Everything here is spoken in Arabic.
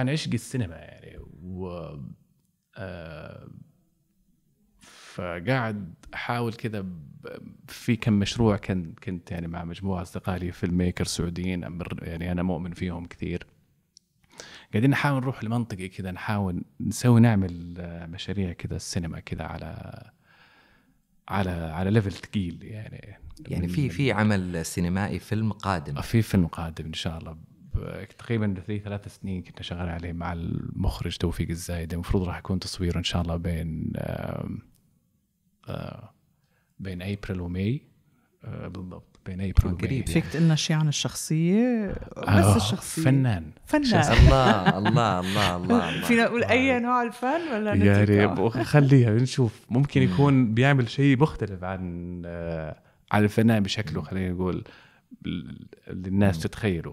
عن عشق السينما يعني و آه... فقاعد احاول كذا في كم مشروع كان كنت يعني مع مجموعه اصدقائي فيلم ميكر سعوديين يعني انا مؤمن فيهم كثير قاعدين نحاول نروح لمنطقه كذا نحاول نسوي نعمل آه، مشاريع كذا السينما كذا على على على ليفل ثقيل يعني يعني في في عمل سينمائي فيلم قادم آه، في فيلم قادم ان شاء الله تقريبا في ثلاث سنين كنت شغال عليه مع المخرج توفيق الزايد المفروض راح يكون تصويره ان شاء الله بين آه، بين ابريل وماي آه، بالضبط بين ابريل وماي يعني. فيك تقول لنا شيء عن الشخصيه بس آه، الشخصيه فنان فنان الله الله الله الله فينا نقول اي نوع الفن ولا يا ريب خليها نشوف ممكن يكون بيعمل شيء مختلف عن عن الفنان بشكله خلينا نقول للناس تتخيله